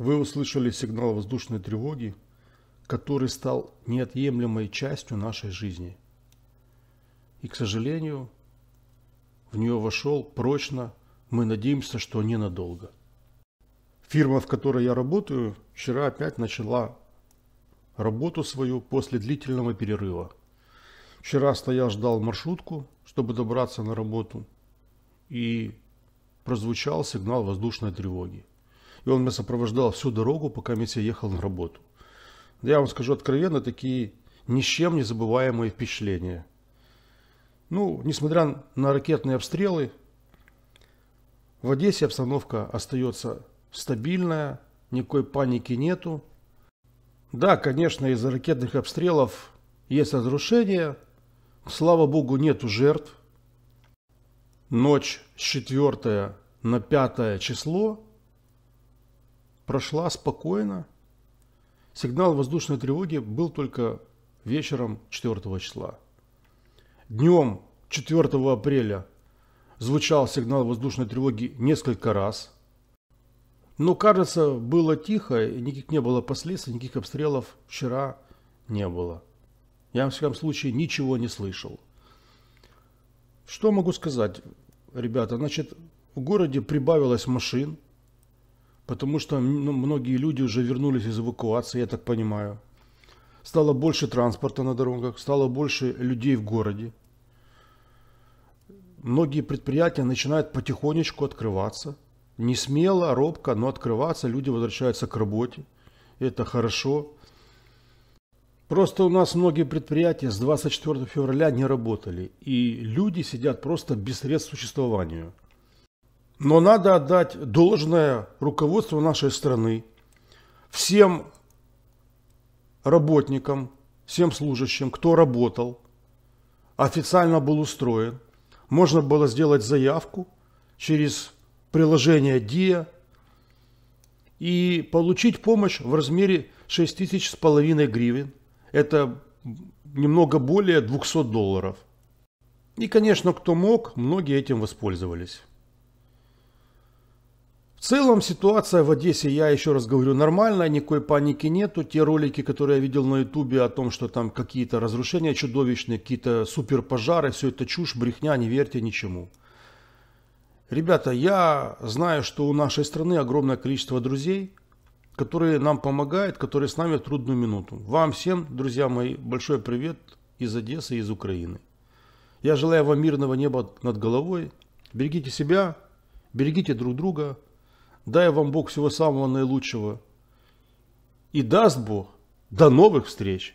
Вы услышали сигнал воздушной тревоги, который стал неотъемлемой частью нашей жизни. И, к сожалению, в нее вошел прочно, мы надеемся, что ненадолго. Фирма, в которой я работаю, вчера опять начала работу свою после длительного перерыва. Вчера стоял, ждал маршрутку, чтобы добраться на работу, и прозвучал сигнал воздушной тревоги. И он меня сопровождал всю дорогу, пока я ехал на работу. Я вам скажу откровенно, такие ни с чем не забываемые впечатления. Ну, несмотря на ракетные обстрелы, в Одессе обстановка остается стабильная, никакой паники нету. Да, конечно, из-за ракетных обстрелов есть разрушения. Слава богу, нету жертв. Ночь с 4 на 5 число прошла спокойно. Сигнал воздушной тревоги был только вечером 4 числа. Днем 4 апреля звучал сигнал воздушной тревоги несколько раз – но, ну, кажется, было тихо, никаких не было последствий, никаких обстрелов вчера не было. Я, во всяком случае, ничего не слышал. Что могу сказать, ребята? Значит, в городе прибавилось машин, потому что ну, многие люди уже вернулись из эвакуации, я так понимаю. Стало больше транспорта на дорогах, стало больше людей в городе. Многие предприятия начинают потихонечку открываться – не смело, робко, но открываться, люди возвращаются к работе. Это хорошо. Просто у нас многие предприятия с 24 февраля не работали, и люди сидят просто без средств к существованию. Но надо отдать должное руководству нашей страны, всем работникам, всем служащим, кто работал, официально был устроен. Можно было сделать заявку через приложение DIA и получить помощь в размере 6 тысяч с половиной гривен. Это немного более 200 долларов. И, конечно, кто мог, многие этим воспользовались. В целом ситуация в Одессе, я еще раз говорю, нормальная, никакой паники нету. Те ролики, которые я видел на ютубе о том, что там какие-то разрушения чудовищные, какие-то супер пожары все это чушь, брехня, не верьте ничему. Ребята, я знаю, что у нашей страны огромное количество друзей, которые нам помогают, которые с нами в трудную минуту. Вам всем, друзья мои, большой привет из Одессы, из Украины. Я желаю вам мирного неба над головой. Берегите себя, берегите друг друга. Дай вам Бог всего самого наилучшего. И даст Бог. До новых встреч!